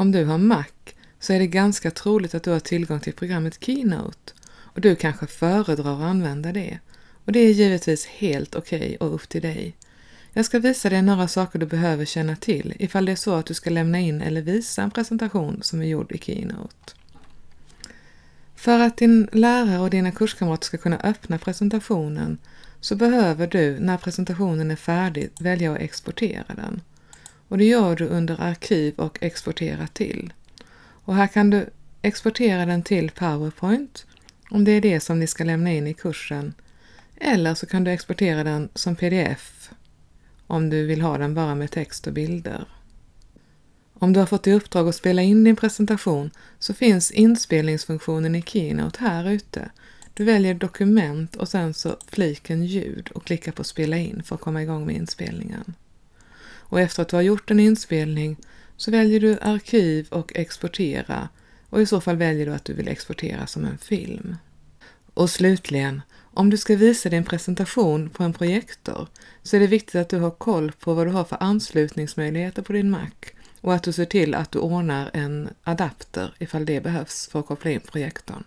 Om du har Mac så är det ganska troligt att du har tillgång till programmet Keynote och du kanske föredrar att använda det. Och det är givetvis helt okej okay och upp till dig. Jag ska visa dig några saker du behöver känna till ifall det är så att du ska lämna in eller visa en presentation som är gjord i Keynote. För att din lärare och dina kurskamrater ska kunna öppna presentationen så behöver du, när presentationen är färdig, välja att exportera den. Och det gör du under arkiv och exportera till. Och här kan du exportera den till Powerpoint om det är det som ni ska lämna in i kursen. Eller så kan du exportera den som pdf om du vill ha den bara med text och bilder. Om du har fått i uppdrag att spela in din presentation så finns inspelningsfunktionen i Keynote här ute. Du väljer dokument och sen så fliken ljud och klickar på spela in för att komma igång med inspelningen och efter att du har gjort en inspelning så väljer du arkiv och exportera och i så fall väljer du att du vill exportera som en film. Och slutligen, om du ska visa din presentation på en projektor så är det viktigt att du har koll på vad du har för anslutningsmöjligheter på din Mac och att du ser till att du ordnar en adapter ifall det behövs för att koppla in projektorn.